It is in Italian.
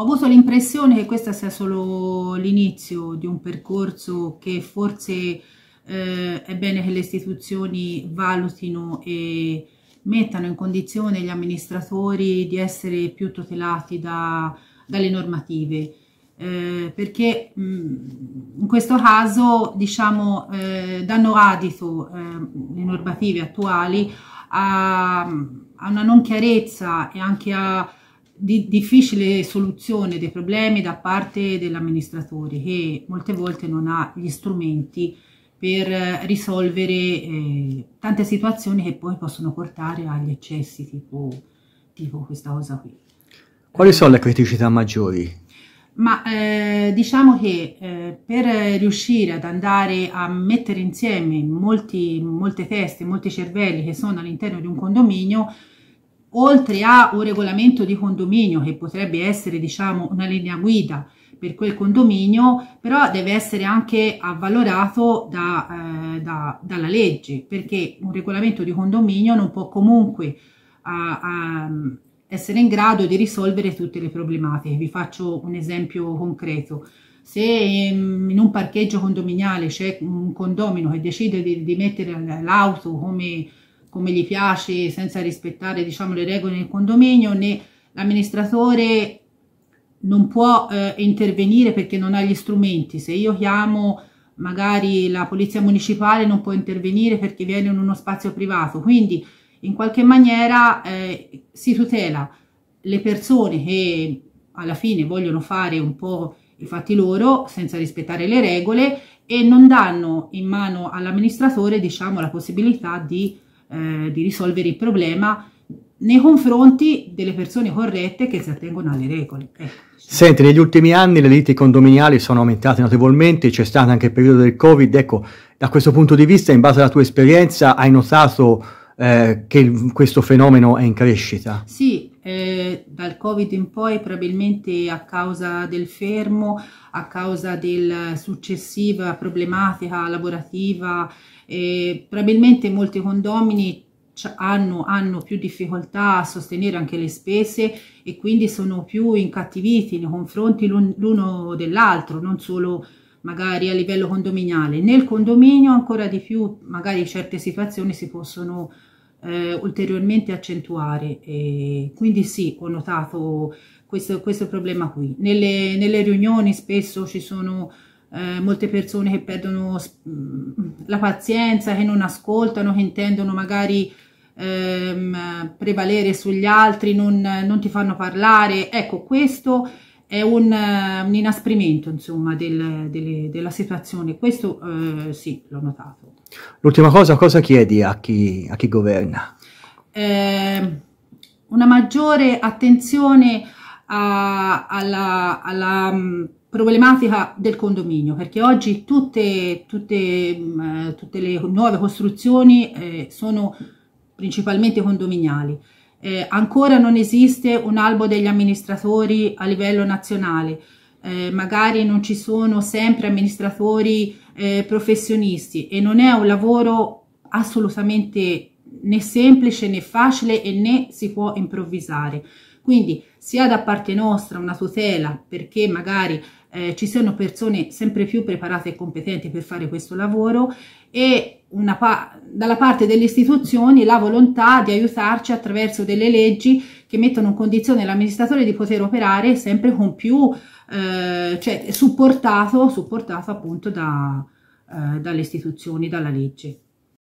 Ho avuto l'impressione che questo sia solo l'inizio di un percorso che forse eh, è bene che le istituzioni valutino e mettano in condizione gli amministratori di essere più tutelati da, dalle normative. Eh, perché mh, mm, in questo caso diciamo eh, danno adito eh, le normative attuali a, a una non chiarezza e anche a di difficile soluzione dei problemi da parte dell'amministratore che molte volte non ha gli strumenti per risolvere eh, tante situazioni che poi possono portare agli eccessi tipo, tipo questa cosa qui. Quali sono le criticità maggiori? Ma eh, diciamo che eh, per riuscire ad andare a mettere insieme molti, molte teste, molti cervelli che sono all'interno di un condominio, oltre a un regolamento di condominio che potrebbe essere diciamo una linea guida per quel condominio, però deve essere anche avvalorato da, eh, da, dalla legge, perché un regolamento di condominio non può comunque a, a essere in grado di risolvere tutte le problematiche. Vi faccio un esempio concreto. Se ehm, in un parcheggio condominiale c'è un condomino che decide di, di mettere l'auto come come gli piace senza rispettare diciamo, le regole del condominio né l'amministratore non può eh, intervenire perché non ha gli strumenti. Se io chiamo magari la polizia municipale non può intervenire perché viene in uno spazio privato, quindi in qualche maniera eh, si tutela le persone che alla fine vogliono fare un po' i fatti loro senza rispettare le regole e non danno in mano all'amministratore diciamo la possibilità di eh, di risolvere il problema nei confronti delle persone corrette che si attengono alle regole. Ecco. Senti, negli ultimi anni le liti condominiali sono aumentate notevolmente, c'è stato anche il periodo del Covid, ecco, da questo punto di vista, in base alla tua esperienza, hai notato eh, che questo fenomeno è in crescita? Sì, eh, dal covid in poi probabilmente a causa del fermo, a causa della successiva problematica lavorativa, eh, probabilmente molti condomini hanno, hanno, più difficoltà a sostenere anche le spese e quindi sono più incattiviti nei confronti l'uno dell'altro, non solo magari a livello condominiale. Nel condominio ancora di più magari certe situazioni si possono eh, ulteriormente accentuare. E quindi sì, ho notato questo, questo problema qui. Nelle, nelle riunioni spesso ci sono eh, molte persone che perdono mm, la pazienza, che non ascoltano, che intendono magari ehm, prevalere sugli altri, non, non ti fanno parlare. Ecco, questo è un, eh, un inasprimento insomma del, delle, della situazione, questo eh, sì, l'ho notato. L'ultima cosa, cosa chiedi a chi, a chi governa? Eh, una maggiore attenzione a, alla, alla mm, problematica del condominio, perché oggi tutte, tutte, mm, eh, tutte le nuove costruzioni eh, sono principalmente condominiali eh, ancora non esiste un albo degli amministratori a livello nazionale, eh, magari non ci sono sempre amministratori eh, professionisti e non è un lavoro assolutamente né semplice né facile e né si può improvvisare. Quindi sia da parte nostra una tutela perché magari eh, ci siano persone sempre più preparate e competenti per fare questo lavoro e pa dalla parte delle istituzioni la volontà di aiutarci attraverso delle leggi che mettono in condizione l'amministratore di poter operare sempre con più, eh, cioè supportato, supportato appunto da, eh, dalle istituzioni, dalla legge.